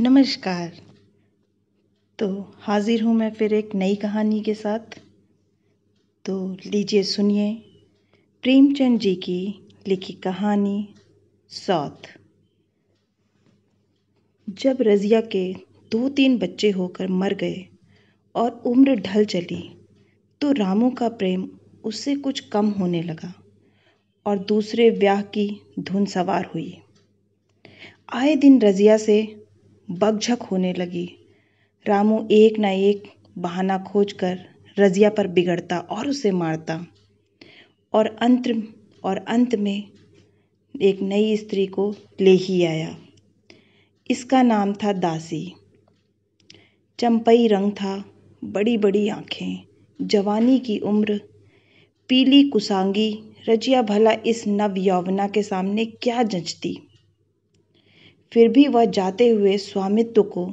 नमस्कार तो हाज़िर हूँ मैं फिर एक नई कहानी के साथ तो लीजिए सुनिए प्रेमचंद जी की लिखी कहानी सौत जब रज़िया के दो तीन बच्चे होकर मर गए और उम्र ढल चली तो रामू का प्रेम उससे कुछ कम होने लगा और दूसरे ब्याह की धुन सवार हुई आए दिन रज़िया से बगझक होने लगी रामू एक ना एक बहाना खोजकर रज़िया पर बिगड़ता और उसे मारता और अंत और अंत में एक नई स्त्री को ले ही आया इसका नाम था दासी चंपई रंग था बड़ी बड़ी आँखें जवानी की उम्र पीली कुसांगी रजिया भला इस नव यौवना के सामने क्या जंचती फिर भी वह जाते हुए स्वामित्व को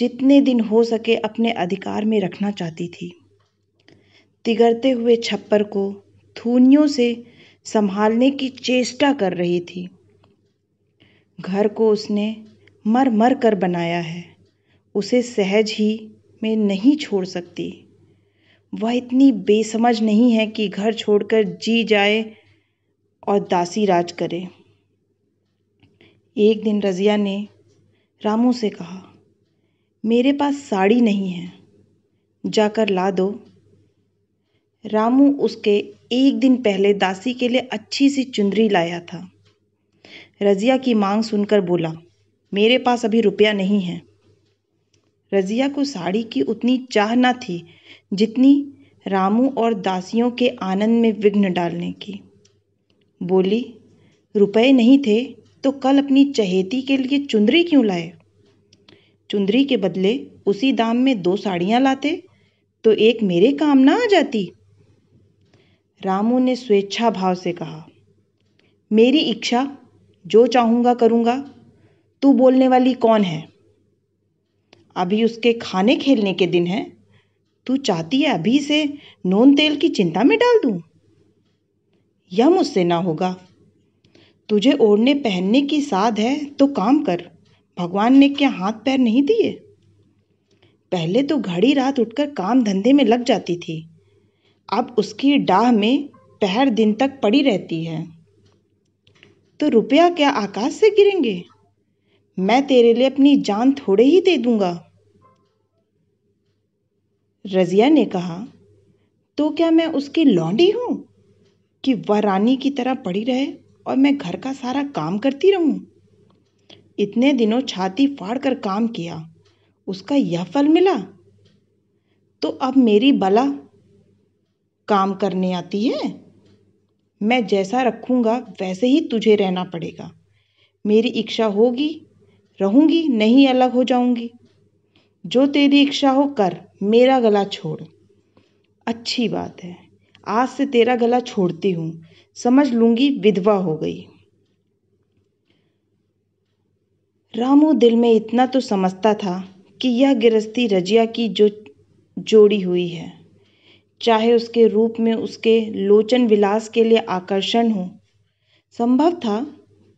जितने दिन हो सके अपने अधिकार में रखना चाहती थी तिगरते हुए छप्पर को थूनियों से संभालने की चेष्टा कर रही थी घर को उसने मर मर कर बनाया है उसे सहज ही में नहीं छोड़ सकती वह इतनी बेसमझ नहीं है कि घर छोड़कर जी जाए और दासी राज करे एक दिन रज़िया ने रामू से कहा मेरे पास साड़ी नहीं है जाकर ला दो रामू उसके एक दिन पहले दासी के लिए अच्छी सी चुंदरी लाया था रज़िया की मांग सुनकर बोला मेरे पास अभी रुपया नहीं है रज़िया को साड़ी की उतनी चाह न थी जितनी रामू और दासियों के आनंद में विघ्न डालने की बोली रुपए नहीं थे तो कल अपनी चहेती के लिए चुंदरी क्यों लाए चुंदरी के बदले उसी दाम में दो साड़ियां लाते तो एक मेरे काम ना आ जाती रामू ने स्वेच्छा भाव से कहा मेरी इच्छा जो चाहूंगा करूंगा तू बोलने वाली कौन है अभी उसके खाने खेलने के दिन हैं तू चाहती है अभी से नोन तेल की चिंता में डाल दूँ यह मुझसे ना होगा तुझे ओढ़ने पहनने की साध है तो काम कर भगवान ने क्या हाथ पैर नहीं दिए पहले तो घड़ी रात उठकर काम धंधे में लग जाती थी अब उसकी डाह में पहर दिन तक पड़ी रहती है तो रुपया क्या आकाश से गिरेंगे मैं तेरे लिए अपनी जान थोड़े ही दे दूंगा रजिया ने कहा तो क्या मैं उसकी लौंडी हूं कि वह रानी की तरह पड़ी रहे और मैं घर का सारा काम करती रहूं इतने दिनों छाती फाड़ कर काम किया उसका यह फल मिला तो अब मेरी बला काम करने आती है मैं जैसा रखूंगा वैसे ही तुझे रहना पड़ेगा मेरी इच्छा होगी रहूंगी नहीं अलग हो जाऊंगी जो तेरी इच्छा हो कर मेरा गला छोड़ अच्छी बात है आज से तेरा गला छोड़ती हूँ समझ लूंगी विधवा हो गई रामू दिल में इतना तो समझता था कि यह गृहस्थी रजिया की जो जोड़ी हुई है चाहे उसके रूप में उसके लोचन विलास के लिए आकर्षण हो संभव था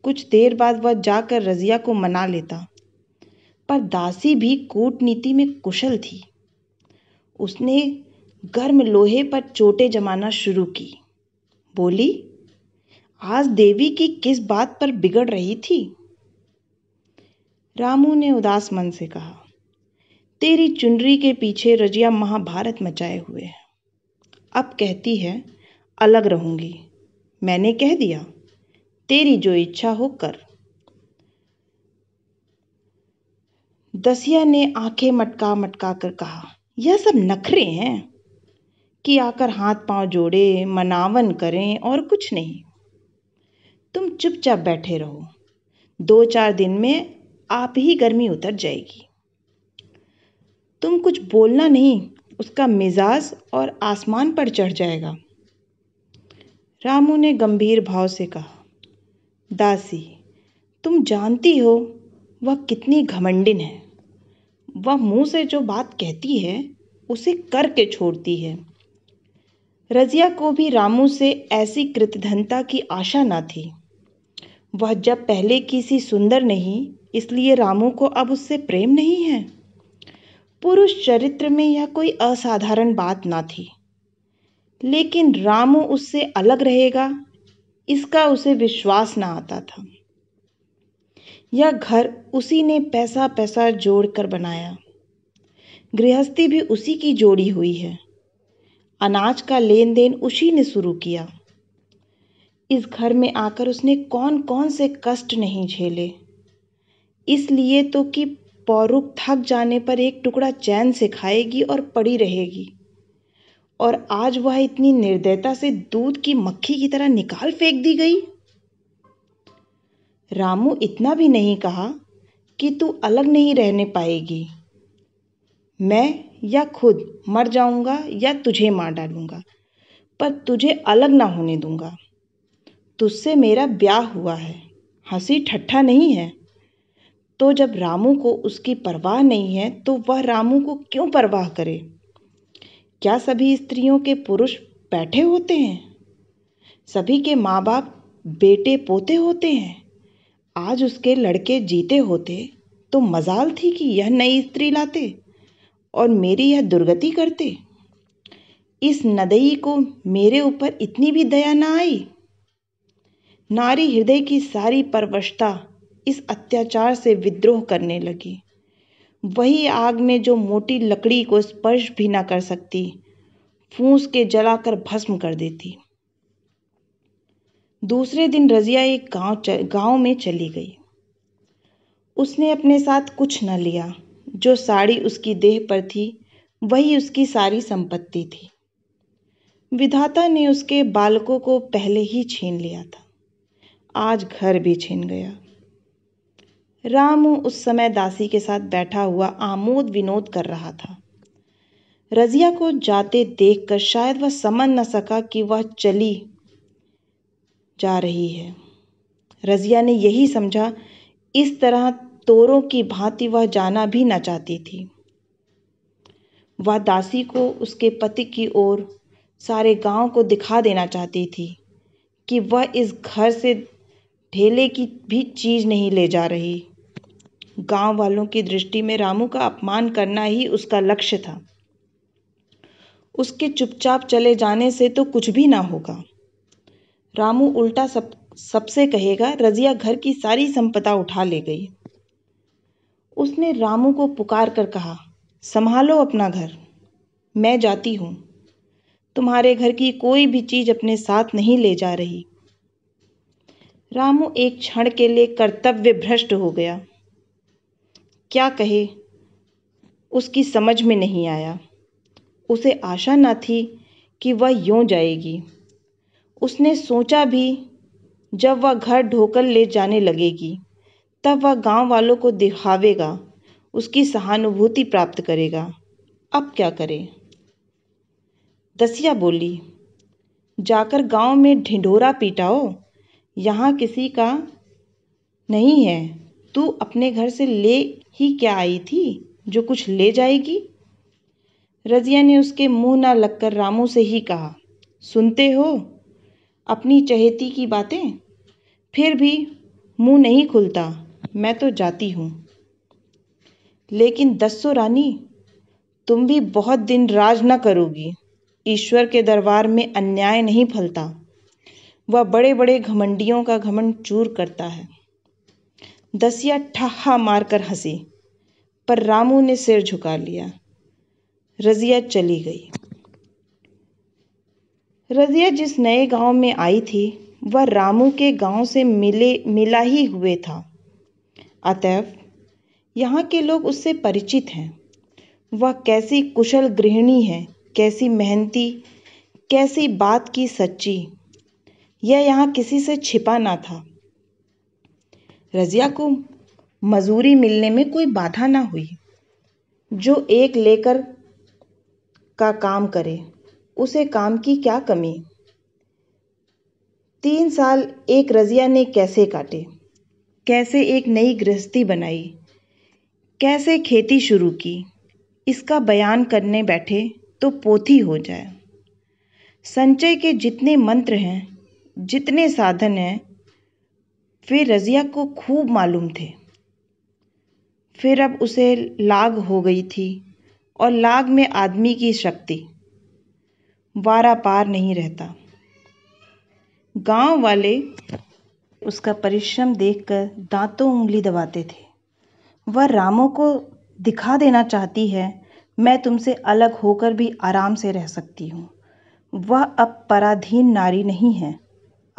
कुछ देर बाद वह जाकर रजिया को मना लेता पर दासी भी कूटनीति में कुशल थी उसने गर्म लोहे पर चोटें जमाना शुरू की बोली आज देवी की किस बात पर बिगड़ रही थी रामू ने उदास मन से कहा तेरी चुनरी के पीछे रजिया महाभारत मचाए हुए है अब कहती है अलग रहूंगी मैंने कह दिया तेरी जो इच्छा हो कर दसिया ने आंखें मटका मटका कर कहा यह सब नखरे हैं कि आकर हाथ पांव जोड़े मनावन करें और कुछ नहीं तुम चुपचाप बैठे रहो दो चार दिन में आप ही गर्मी उतर जाएगी तुम कुछ बोलना नहीं उसका मिजाज और आसमान पर चढ़ जाएगा रामू ने गंभीर भाव से कहा दासी तुम जानती हो वह कितनी घमंडिन है वह मुंह से जो बात कहती है उसे करके छोड़ती है रज़िया को भी रामू से ऐसी कृतधनता की आशा ना थी वह जब पहले की सी सुंदर नहीं इसलिए रामू को अब उससे प्रेम नहीं है पुरुष चरित्र में यह कोई असाधारण बात ना थी लेकिन रामू उससे अलग रहेगा इसका उसे विश्वास ना आता था यह घर उसी ने पैसा पैसा जोड़कर बनाया गृहस्थी भी उसी की जोड़ी हुई है अनाज का लेन देन उसी ने शुरू किया इस घर में आकर उसने कौन कौन से कष्ट नहीं झेले इसलिए तो कि पौरुख थक जाने पर एक टुकड़ा चैन से खाएगी और पड़ी रहेगी और आज वह इतनी निर्दयता से दूध की मक्खी की तरह निकाल फेंक दी गई रामू इतना भी नहीं कहा कि तू अलग नहीं रहने पाएगी मैं या खुद मर जाऊँगा या तुझे मार डालूंगा पर तुझे अलग ना होने दूँगा तुझसे मेरा ब्याह हुआ है हँसी ठट्ठा नहीं है तो जब रामू को उसकी परवाह नहीं है तो वह रामू को क्यों परवाह करे क्या सभी स्त्रियों के पुरुष बैठे होते हैं सभी के माँ बाप बेटे पोते होते हैं आज उसके लड़के जीते होते तो मजाल थी कि यह नई स्त्री लाते और मेरी यह दुर्गति करते इस नदई को मेरे ऊपर इतनी भी दया ना आई नारी हृदय की सारी परवशता इस अत्याचार से विद्रोह करने लगी वही आग में जो मोटी लकड़ी को स्पर्श भी ना कर सकती फूस के जलाकर भस्म कर देती दूसरे दिन रजिया एक गांव गांव में चली गई उसने अपने साथ कुछ न लिया जो साड़ी उसकी देह पर थी वही उसकी सारी संपत्ति थी विधाता ने उसके बालकों को पहले ही छीन लिया था आज घर भी छीन गया राम उस समय दासी के साथ बैठा हुआ आमोद विनोद कर रहा था रजिया को जाते देखकर शायद वह समझ न सका कि वह चली जा रही है रजिया ने यही समझा इस तरह तोरों की भांति वह जाना भी न चाहती थी वह दासी को उसके पति की ओर सारे गांव को दिखा देना चाहती थी कि वह इस घर से ढेले की भी चीज़ नहीं ले जा रही गांव वालों की दृष्टि में रामू का अपमान करना ही उसका लक्ष्य था उसके चुपचाप चले जाने से तो कुछ भी ना होगा रामू उल्टा सब सबसे कहेगा रजिया घर की सारी संपदा उठा ले गई उसने रामू को पुकार कर कहा संभालो अपना घर मैं जाती हूँ तुम्हारे घर की कोई भी चीज अपने साथ नहीं ले जा रही रामू एक क्षण के लिए कर्तव्य भ्रष्ट हो गया क्या कहे उसकी समझ में नहीं आया उसे आशा ना थी कि वह यूं जाएगी उसने सोचा भी जब वह घर ढोकर ले जाने लगेगी तब वह गांव वालों को दिखावेगा उसकी सहानुभूति प्राप्त करेगा अब क्या करें दसिया बोली जाकर गांव में ढिंढोरा पीटाओ यहाँ किसी का नहीं है तू अपने घर से ले ही क्या आई थी जो कुछ ले जाएगी रजिया ने उसके मुंह ना लगकर रामू से ही कहा सुनते हो अपनी चहेती की बातें फिर भी मुंह नहीं खुलता मैं तो जाती हूँ लेकिन दसो रानी तुम भी बहुत दिन राज न करोगी ईश्वर के दरबार में अन्याय नहीं फलता वह बड़े बड़े घमंडियों का घमंड चूर करता है दसिया ठहा मारकर हंसी पर रामू ने सिर झुका लिया रजिया चली गई रजिया जिस नए गांव में आई थी वह रामू के गांव से मिले मिला ही हुए था अतएव यहाँ के लोग उससे परिचित हैं वह कैसी कुशल गृहिणी है कैसी मेहनती कैसी बात की सच्ची यह यहाँ किसी से छिपा ना था रज़िया को मजूरी मिलने में कोई बाधा ना हुई जो एक लेकर का काम करे उसे काम की क्या कमी तीन साल एक रज़िया ने कैसे काटे कैसे एक नई गृहस्थी बनाई कैसे खेती शुरू की इसका बयान करने बैठे तो पोथी हो जाए संचय के जितने मंत्र हैं जितने साधन हैं फिर रज़िया को खूब मालूम थे फिर अब उसे लाग हो गई थी और लाग में आदमी की शक्ति वारा पार नहीं रहता गांव वाले उसका परिश्रम देखकर दाँतों उंगली दबाते थे वह रामों को दिखा देना चाहती है मैं तुमसे अलग होकर भी आराम से रह सकती हूँ वह अब पराधीन नारी नहीं है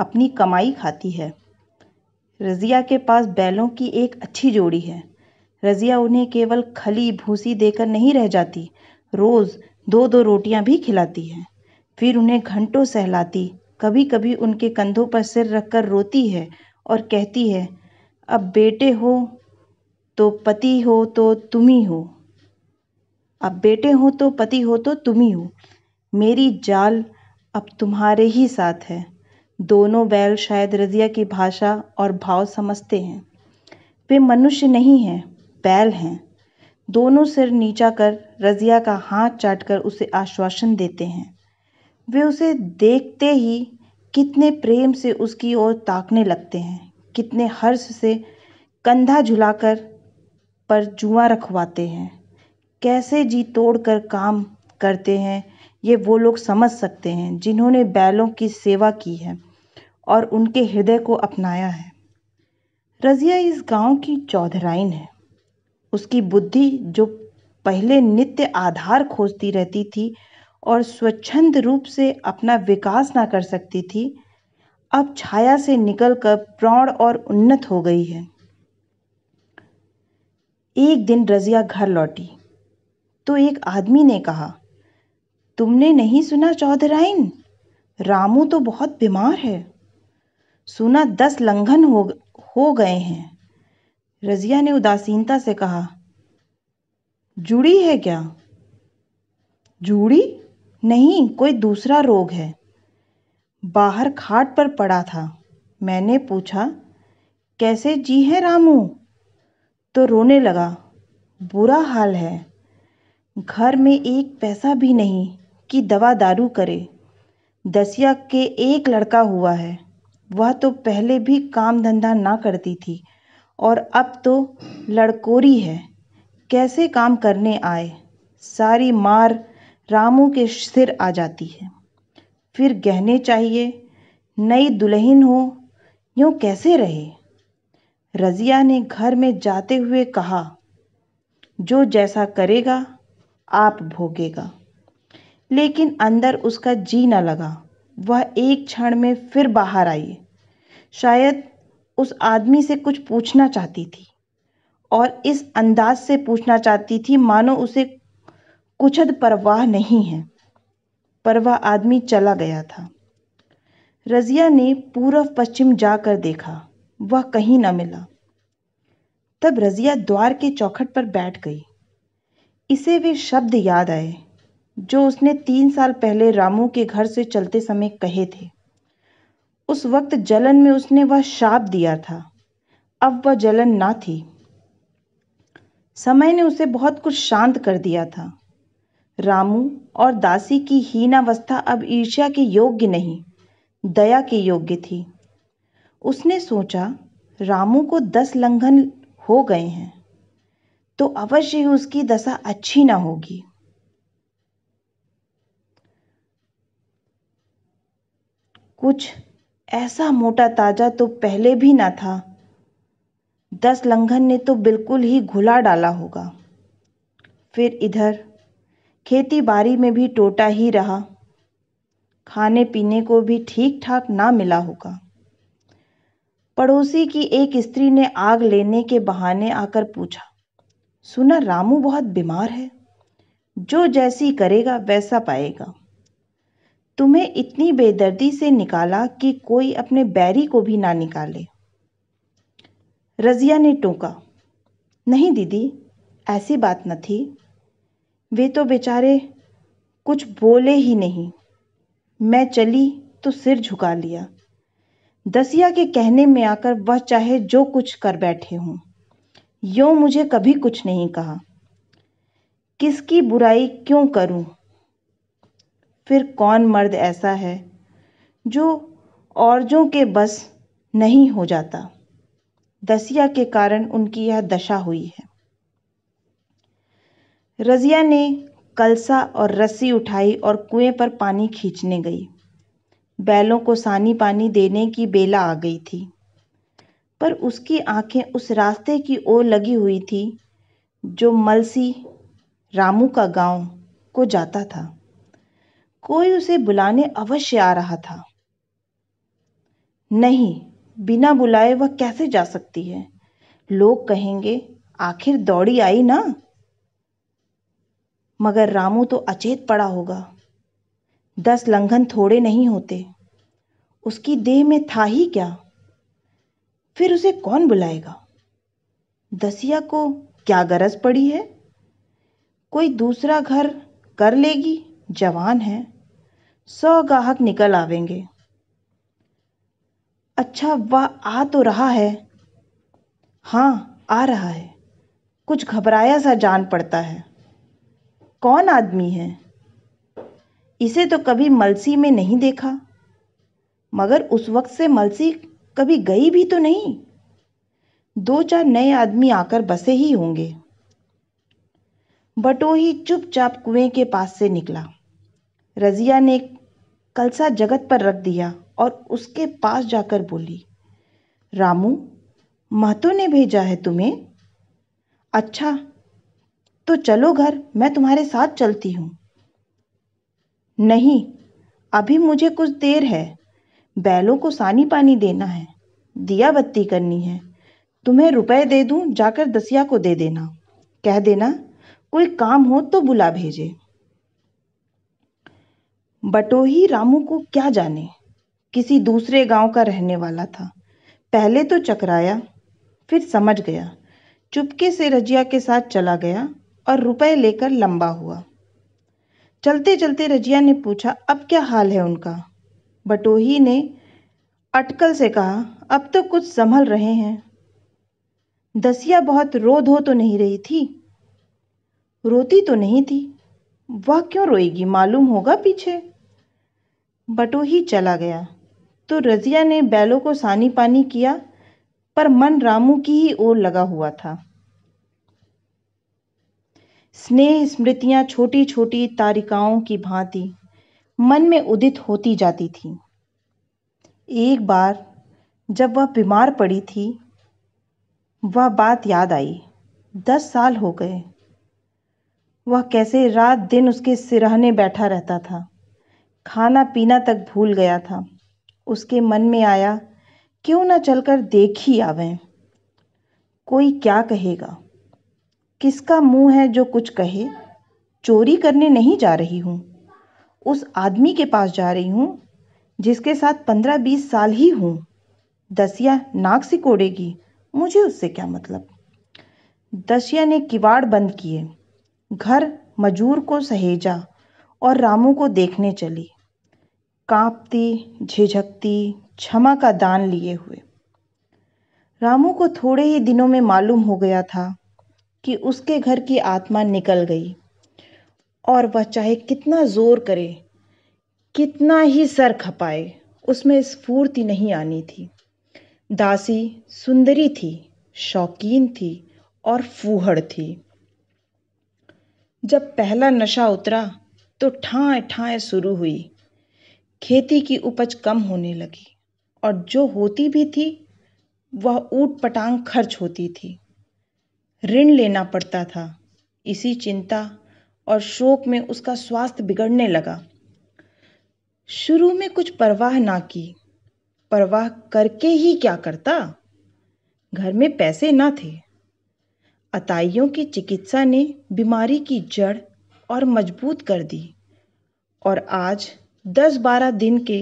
अपनी कमाई खाती है रज़िया के पास बैलों की एक अच्छी जोड़ी है रज़िया उन्हें केवल खली भूसी देकर नहीं रह जाती रोज़ दो दो रोटियां भी खिलाती है फिर उन्हें घंटों सहलाती कभी कभी उनके कंधों पर सिर रखकर रोती है और कहती है अब बेटे हो तो पति हो तो तुम ही हो अब बेटे हो तो पति हो तो तुम ही हो मेरी जाल अब तुम्हारे ही साथ है दोनों बैल शायद रजिया की भाषा और भाव समझते हैं वे मनुष्य नहीं हैं बैल हैं दोनों सिर नीचा कर रजिया का हाथ चाटकर उसे आश्वासन देते हैं वे उसे देखते ही कितने प्रेम से उसकी ओर ताकने लगते हैं कितने हर्ष से कंधा झुलाकर पर जुआ रखवाते हैं कैसे जी तोड़ कर काम करते हैं ये वो लोग समझ सकते हैं जिन्होंने बैलों की सेवा की है और उनके हृदय को अपनाया है रजिया इस गांव की चौधराइन है उसकी बुद्धि जो पहले नित्य आधार खोजती रहती थी और स्वच्छंद रूप से अपना विकास ना कर सकती थी अब छाया से निकलकर प्रौढ़ और उन्नत हो गई है एक दिन रजिया घर लौटी तो एक आदमी ने कहा तुमने नहीं सुना चौधराइन रामू तो बहुत बीमार है सुना दस लंघन हो हो गए हैं रजिया ने उदासीनता से कहा जुड़ी है क्या जुड़ी नहीं कोई दूसरा रोग है बाहर खाट पर पड़ा था मैंने पूछा कैसे जी है रामू तो रोने लगा बुरा हाल है घर में एक पैसा भी नहीं कि दवा दारू करे दसिया के एक लड़का हुआ है वह तो पहले भी काम धंधा ना करती थी और अब तो लड़कोरी है कैसे काम करने आए सारी मार रामू के सिर आ जाती है फिर गहने चाहिए नई दुल्हन हो यूँ कैसे रहे रजिया ने घर में जाते हुए कहा जो जैसा करेगा आप भोगेगा लेकिन अंदर उसका जी न लगा वह एक क्षण में फिर बाहर आई शायद उस आदमी से कुछ पूछना चाहती थी और इस अंदाज से पूछना चाहती थी मानो उसे कुछद परवाह नहीं है परवाह आदमी चला गया था रज़िया ने पूरब पश्चिम जाकर देखा वह कहीं न मिला तब रज़िया द्वार के चौखट पर बैठ गई इसे वे शब्द याद आए जो उसने तीन साल पहले रामू के घर से चलते समय कहे थे उस वक्त जलन में उसने वह शाप दिया था अब वह जलन ना थी समय ने उसे बहुत कुछ शांत कर दिया था रामू और दासी की हीनावस्था अब ईर्ष्या के योग्य नहीं दया के योग्य थी उसने सोचा रामू को दस लंघन हो गए हैं तो अवश्य ही उसकी दशा अच्छी ना होगी कुछ ऐसा मोटा ताजा तो पहले भी ना था दस लंघन ने तो बिल्कुल ही घुला डाला होगा फिर इधर खेती बाड़ी में भी टोटा ही रहा खाने पीने को भी ठीक ठाक ना मिला होगा पड़ोसी की एक स्त्री ने आग लेने के बहाने आकर पूछा सुना रामू बहुत बीमार है जो जैसी करेगा वैसा पाएगा तुम्हें इतनी बेदर्दी से निकाला कि कोई अपने बैरी को भी ना निकाले रजिया ने टोका नहीं दीदी ऐसी बात न थी वे तो बेचारे कुछ बोले ही नहीं मैं चली तो सिर झुका लिया दसिया के कहने में आकर वह चाहे जो कुछ कर बैठे हूं यो मुझे कभी कुछ नहीं कहा किसकी बुराई क्यों करूं? फिर कौन मर्द ऐसा है जो औरजों के बस नहीं हो जाता दसिया के कारण उनकी यह दशा हुई है रज़िया ने कलसा और रस्सी उठाई और कुएं पर पानी खींचने गई बैलों को सानी पानी देने की बेला आ गई थी पर उसकी आंखें उस रास्ते की ओर लगी हुई थी जो मलसी रामू का गांव को जाता था कोई उसे बुलाने अवश्य आ रहा था नहीं बिना बुलाए वह कैसे जा सकती है लोग कहेंगे आखिर दौड़ी आई ना मगर रामू तो अचेत पड़ा होगा दस लंघन थोड़े नहीं होते उसकी देह में था ही क्या फिर उसे कौन बुलाएगा दसिया को क्या गरज पड़ी है कोई दूसरा घर कर लेगी जवान है सौ गाहक निकल आवेंगे अच्छा वह आ तो रहा है हाँ आ रहा है कुछ घबराया सा जान पड़ता है कौन आदमी है इसे तो कभी मलसी में नहीं देखा मगर उस वक्त से मलसी कभी गई भी तो नहीं दो चार नए आदमी आकर बसे ही होंगे बटोही चुपचाप कुएं के पास से निकला रजिया ने कलसा जगत पर रख दिया और उसके पास जाकर बोली रामू महतो ने भेजा है तुम्हें अच्छा तो चलो घर मैं तुम्हारे साथ चलती हूँ नहीं अभी मुझे कुछ देर है बैलों को सानी पानी देना है दिया बत्ती करनी है तुम्हें रुपए दे दूं जाकर दसिया को दे देना कह देना कोई काम हो तो बुला भेजे बटोही रामू को क्या जाने किसी दूसरे गांव का रहने वाला था पहले तो चकराया फिर समझ गया चुपके से रजिया के साथ चला गया और रुपए लेकर लंबा हुआ चलते चलते रजिया ने पूछा अब क्या हाल है उनका बटोही ने अटकल से कहा अब तो कुछ संभल रहे हैं दसिया बहुत रो धो तो नहीं रही थी रोती तो नहीं थी वह क्यों रोएगी मालूम होगा पीछे बटोही चला गया तो रजिया ने बैलों को सानी पानी किया पर मन रामू की ही ओर लगा हुआ था स्नेह स्मृतियाँ छोटी छोटी तारिकाओं की भांति मन में उदित होती जाती थी एक बार जब वह बीमार पड़ी थी वह बात याद आई दस साल हो गए वह कैसे रात दिन उसके सिरहने बैठा रहता था खाना पीना तक भूल गया था उसके मन में आया क्यों न चलकर देख ही आवें कोई क्या कहेगा किसका मुंह है जो कुछ कहे चोरी करने नहीं जा रही हूँ उस आदमी के पास जा रही हूँ जिसके साथ पंद्रह बीस साल ही हूँ दसिया नाक सिकोड़ेगी मुझे उससे क्या मतलब दसिया ने किवाड़ बंद किए घर मजूर को सहेजा और रामू को देखने चली कांपती झिझकती क्षमा का दान लिए हुए रामू को थोड़े ही दिनों में मालूम हो गया था कि उसके घर की आत्मा निकल गई और वह चाहे कितना जोर करे कितना ही सर खपाए उसमें स्फूर्ति नहीं आनी थी दासी सुंदरी थी शौकीन थी और फूहड़ थी जब पहला नशा उतरा तो ठाए ठाए शुरू हुई खेती की उपज कम होने लगी और जो होती भी थी वह ऊट पटांग खर्च होती थी ऋण लेना पड़ता था इसी चिंता और शोक में उसका स्वास्थ्य बिगड़ने लगा शुरू में कुछ परवाह ना की परवाह करके ही क्या करता घर में पैसे ना थे अताइयों की चिकित्सा ने बीमारी की जड़ और मजबूत कर दी और आज दस बारह दिन के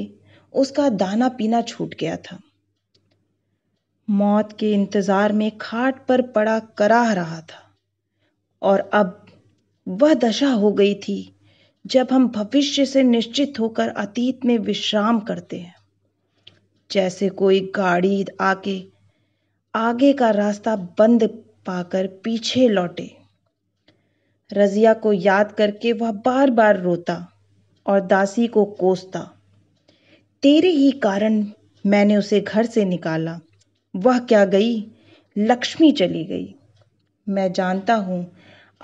उसका दाना पीना छूट गया था मौत के इंतज़ार में खाट पर पड़ा कराह रहा था और अब वह दशा हो गई थी जब हम भविष्य से निश्चित होकर अतीत में विश्राम करते हैं जैसे कोई गाड़ी आके आगे का रास्ता बंद पाकर पीछे लौटे रजिया को याद करके वह बार बार रोता और दासी को कोसता तेरे ही कारण मैंने उसे घर से निकाला वह क्या गई लक्ष्मी चली गई मैं जानता हूँ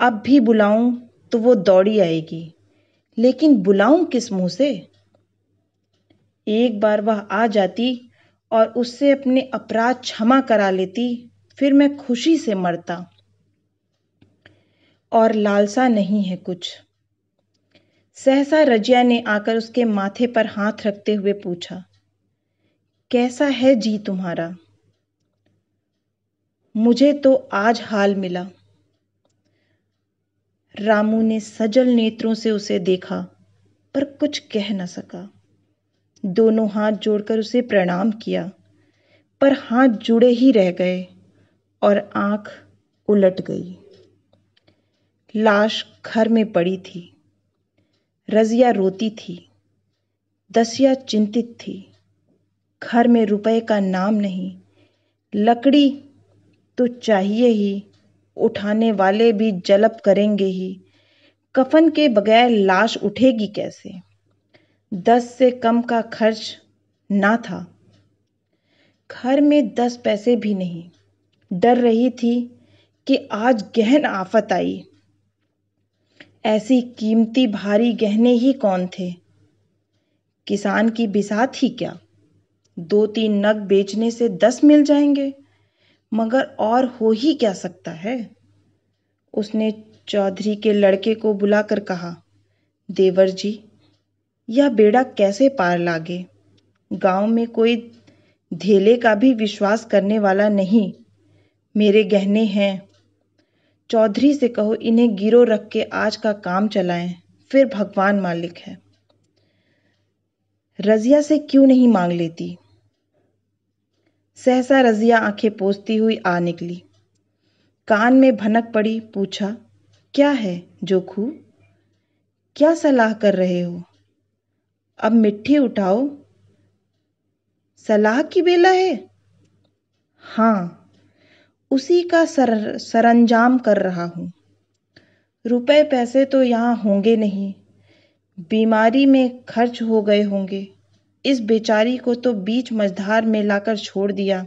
अब भी बुलाऊं तो वो दौड़ी आएगी लेकिन बुलाऊं किस मुंह से एक बार वह आ जाती और उससे अपने अपराध क्षमा करा लेती फिर मैं खुशी से मरता और लालसा नहीं है कुछ सहसा रजिया ने आकर उसके माथे पर हाथ रखते हुए पूछा कैसा है जी तुम्हारा मुझे तो आज हाल मिला रामू ने सजल नेत्रों से उसे देखा पर कुछ कह न सका दोनों हाथ जोड़कर उसे प्रणाम किया पर हाथ जुड़े ही रह गए और आंख उलट गई लाश घर में पड़ी थी रजिया रोती थी दसिया चिंतित थी घर में रुपए का नाम नहीं लकड़ी तो चाहिए ही उठाने वाले भी जलप करेंगे ही कफन के बगैर लाश उठेगी कैसे दस से कम का खर्च ना था घर में दस पैसे भी नहीं डर रही थी कि आज गहन आफत आई ऐसी कीमती भारी गहने ही कौन थे किसान की बिसात ही क्या दो तीन नग बेचने से दस मिल जाएंगे मगर और हो ही क्या सकता है उसने चौधरी के लड़के को बुलाकर कहा देवर जी यह बेड़ा कैसे पार लागे गांव में कोई धेले का भी विश्वास करने वाला नहीं मेरे गहने हैं चौधरी से कहो इन्हें गिरो रख के आज का काम चलाएं फिर भगवान मालिक है रजिया से क्यों नहीं मांग लेती सहसा रजिया आंखें पोसती हुई आ निकली कान में भनक पड़ी पूछा क्या है जोखू क्या सलाह कर रहे हो अब मिट्टी उठाओ सलाह की बेला है हाँ उसी का सर सरंजाम कर रहा हूँ रुपए पैसे तो यहाँ होंगे नहीं बीमारी में खर्च हो गए होंगे इस बेचारी को तो बीच मझधार में लाकर छोड़ दिया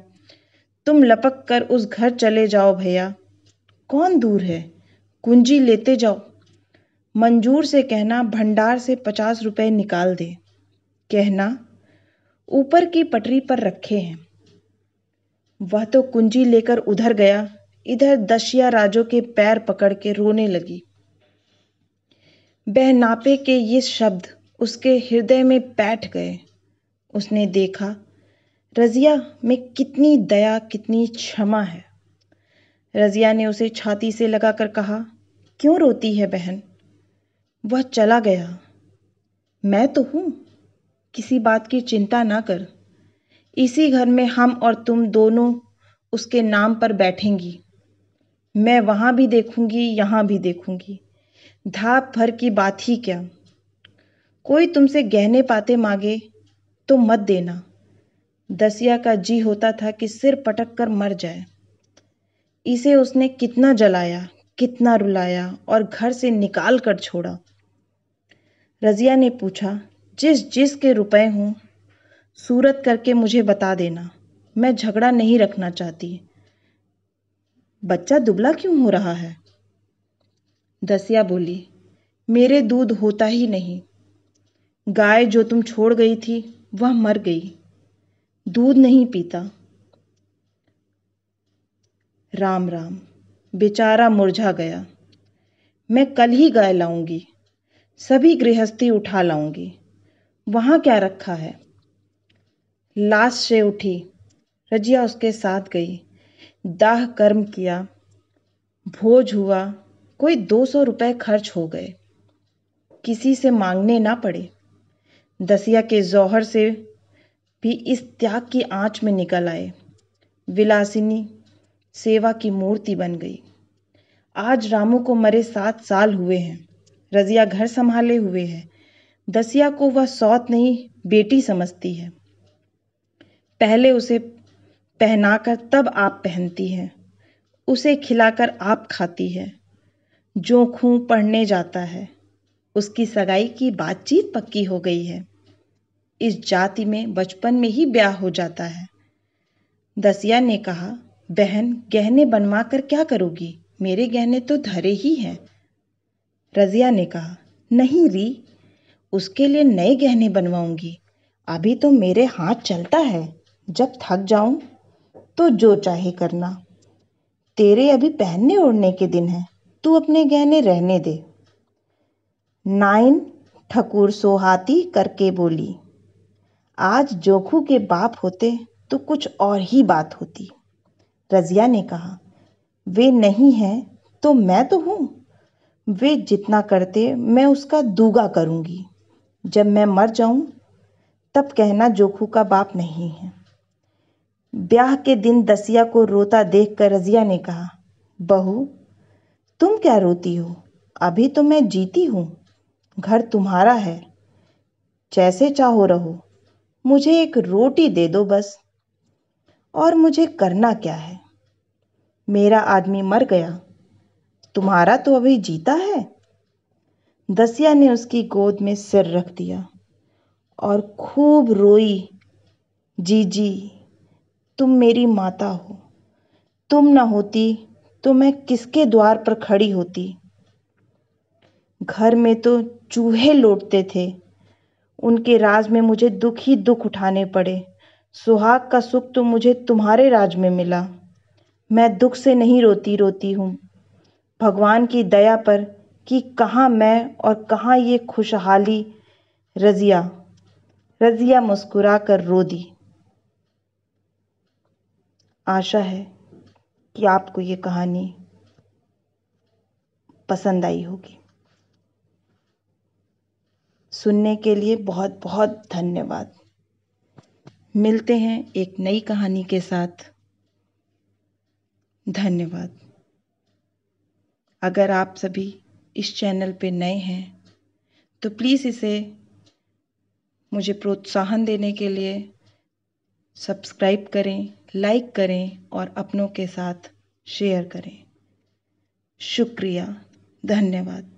तुम लपक कर उस घर चले जाओ भैया कौन दूर है कुंजी लेते जाओ मंजूर से कहना भंडार से पचास रुपए निकाल दे कहना ऊपर की पटरी पर रखे हैं वह तो कुंजी लेकर उधर गया इधर दशिया राजो के पैर पकड़ के रोने लगी बहनापे के ये शब्द उसके हृदय में बैठ गए उसने देखा रज़िया में कितनी दया कितनी क्षमा है रज़िया ने उसे छाती से लगाकर कहा क्यों रोती है बहन वह चला गया मैं तो हूँ किसी बात की चिंता ना कर इसी घर में हम और तुम दोनों उसके नाम पर बैठेंगी मैं वहाँ भी देखूंगी यहाँ भी देखूंगी धाप भर की बात ही क्या कोई तुमसे गहने पाते मांगे तो मत देना दसिया का जी होता था कि सिर पटक कर मर जाए इसे उसने कितना जलाया कितना रुलाया और घर से निकाल कर छोड़ा रजिया ने पूछा जिस जिस के रुपए हों सूरत करके मुझे बता देना मैं झगड़ा नहीं रखना चाहती बच्चा दुबला क्यों हो रहा है दसिया बोली मेरे दूध होता ही नहीं गाय जो तुम छोड़ गई थी वह मर गई दूध नहीं पीता राम राम बेचारा मुरझा गया मैं कल ही गाय लाऊंगी सभी गृहस्थी उठा लाऊंगी वहाँ क्या रखा है लाश से उठी रजिया उसके साथ गई दाह कर्म किया भोज हुआ कोई दो सौ रुपये खर्च हो गए किसी से मांगने ना पड़े दसिया के जौहर से भी इस त्याग की आँच में निकल आए विलासिनी सेवा की मूर्ति बन गई आज रामू को मरे सात साल हुए हैं रजिया घर संभाले हुए है दसिया को वह सौत नहीं बेटी समझती है पहले उसे पहनाकर तब आप पहनती है उसे खिलाकर आप खाती है जो पढ़ने जाता है उसकी सगाई की बातचीत पक्की हो गई है इस जाति में बचपन में ही ब्याह हो जाता है दसिया ने कहा बहन गहने बनवा कर क्या करोगी मेरे गहने तो धरे ही हैं रजिया ने कहा नहीं री उसके लिए नए गहने बनवाऊंगी अभी तो मेरे हाथ चलता है जब थक जाऊं तो जो चाहे करना तेरे अभी पहनने ओढ़ने के दिन हैं तू अपने गहने रहने दे नाइन ठकुर सोहाती करके बोली आज जोखू के बाप होते तो कुछ और ही बात होती रजिया ने कहा वे नहीं हैं तो मैं तो हूँ वे जितना करते मैं उसका दूगा करूँगी जब मैं मर जाऊँ तब कहना जोखू का बाप नहीं है ब्याह के दिन दसिया को रोता देख कर रजिया ने कहा बहू तुम क्या रोती हो अभी तो मैं जीती हूँ घर तुम्हारा है जैसे चाहो रहो मुझे एक रोटी दे दो बस और मुझे करना क्या है मेरा आदमी मर गया तुम्हारा तो अभी जीता है दसिया ने उसकी गोद में सिर रख दिया और खूब रोई जी जी तुम मेरी माता हो तुम न होती तो मैं किसके द्वार पर खड़ी होती घर में तो चूहे लौटते थे उनके राज में मुझे दुख ही दुख उठाने पड़े सुहाग का सुख तो मुझे तुम्हारे राज में मिला मैं दुख से नहीं रोती रोती हूँ भगवान की दया पर कि कहाँ मैं और कहाँ ये खुशहाली रज़िया रज़िया मुस्कुरा कर रो दी आशा है कि आपको ये कहानी पसंद आई होगी सुनने के लिए बहुत बहुत धन्यवाद मिलते हैं एक नई कहानी के साथ धन्यवाद अगर आप सभी इस चैनल पे नए हैं तो प्लीज़ इसे मुझे प्रोत्साहन देने के लिए सब्सक्राइब करें लाइक करें और अपनों के साथ शेयर करें शुक्रिया धन्यवाद